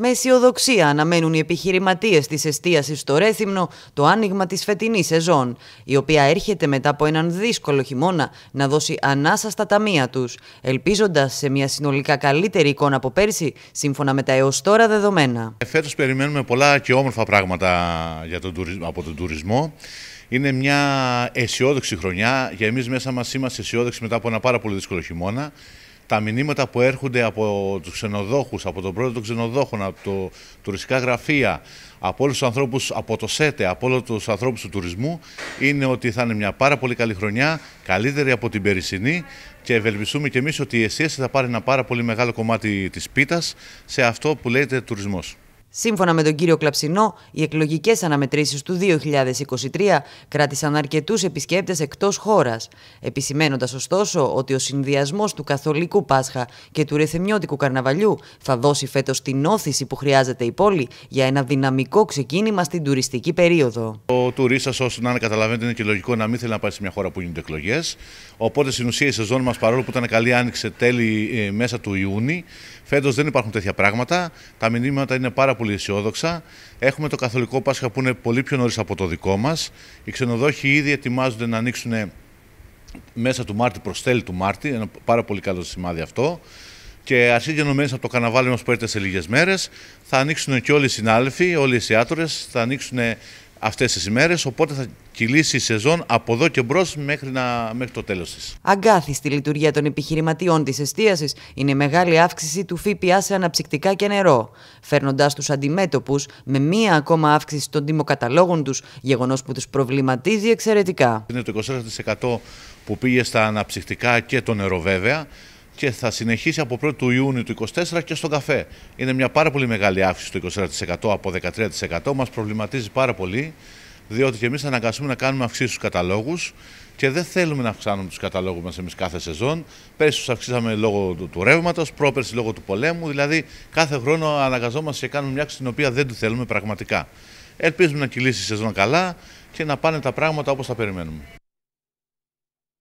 Με αισιοδοξία αναμένουν οι επιχειρηματίες της εστίασης στο Ρέθυμνο το άνοιγμα της φετινής σεζόν, η οποία έρχεται μετά από έναν δύσκολο χειμώνα να δώσει ανάσα στα ταμεία τους, ελπίζοντας σε μια συνολικά καλύτερη εικόνα από πέρσι, σύμφωνα με τα έως τώρα δεδομένα. Ε, φέτος περιμένουμε πολλά και όμορφα πράγματα για τον τουρισμό, από τον τουρισμό. Είναι μια αισιόδοξη χρονιά, για εμείς μέσα μας είμαστε αισιόδοξοι μετά από ένα πάρα πολύ δύσκολο χειμώνα τα μηνύματα που έρχονται από τους ξενοδόχους, από τον πρόεδρο των ξενοδόχων, από το τουριστικά γραφεία, από όλους τους ανθρώπους από το ΣΕΤΕ, από όλους τους ανθρώπους του τουρισμού, είναι ότι θα είναι μια πάρα πολύ καλή χρονιά, καλύτερη από την περσινή και ευελπιστούμε και εμείς ότι η ΕΣΥΕΣ θα πάρει ένα πάρα πολύ μεγάλο κομμάτι της πίτας σε αυτό που λέγεται τουρισμός. Σύμφωνα με τον κύριο Κλαψινό, οι εκλογικές αναμετρήσεις του 2023 κράτησαν αρκετούς επισκέπτες εκτός χώρας. Επισημένοντας ωστόσο ότι ο συνδυασμός του Καθολικού Πάσχα και του Ρεθεμιώτικου Καρναβαλιού θα δώσει φέτος την όθηση που χρειάζεται η πόλη για ένα δυναμικό ξεκίνημα στην τουριστική περίοδο. Ο τουρίστας, όσο να είναι, καταλαβαίνετε, είναι και λογικό να μην θέλει να πάει σε μια χώρα που γίνονται εκλογές. Οπότε στην ουσία η σεζόν μας, παρόλο που ήταν καλή, άνοιξε τέλη ε, μέσα του Ιούνιου. Φέτος δεν υπάρχουν τέτοια πράγματα. Τα μηνύματα είναι πάρα πολύ αισιόδοξα. Έχουμε το Καθολικό Πάσχα που είναι πολύ πιο νωρίς από το δικό μας. Οι ξενοδόχοι ήδη ετοιμάζονται να ανοίξουν μέσα του Μάρτη προς τέλη του Μάρτη. Ένα πάρα πολύ καλό σημάδι αυτό. Και αρχή μέσα από το καναβάλι μας που έρχεται σε λίγες μέρες, θα ανοίξουν και όλοι οι συνάδελφοι, όλοι οι εστιατόρε, θα ανοίξουν Αυτές τις ημέρες, οπότε θα κυλήσει η σεζόν από εδώ και μπρος μέχρι, μέχρι το τέλος της. Αγκάθι στη λειτουργία των επιχειρηματιών της εστίασης είναι η μεγάλη αύξηση του ΦΠΑ σε αναψυκτικά και νερό, φέρνοντα τους αντιμέτωπους με μία ακόμα αύξηση των τιμοκαταλόγων τους, γεγονός που τους προβληματίζει εξαιρετικά. Είναι το 24% που πήγε στα αναψυκτικά και το νερό βέβαια και θα συνεχίσει από 1 1η Ιούνιου του 2024 και στον καφέ. Είναι μια πάρα πολύ μεγάλη αύξηση του 24% από 13%. Μας προβληματίζει πάρα πολύ, διότι και εμείς θα αναγκαστούμε να κάνουμε αυξήσεις στους καταλόγους και δεν θέλουμε να αυξάνουμε τους καταλόγους μας εμείς κάθε σεζόν. Πέρσι τους αυξήσαμε λόγω του, ρεύματος, πρόπερσι λόγω του πολέμου, δηλαδή κάθε χρόνο αναγκαζόμαστε και κάνουμε μια αύξηση την οποία δεν τη θέλουμε πραγματικά. Ελπίζουμε να κυλήσει η σεζόν καλά και να πάνε τα πράγματα όπως τα περιμένουμε.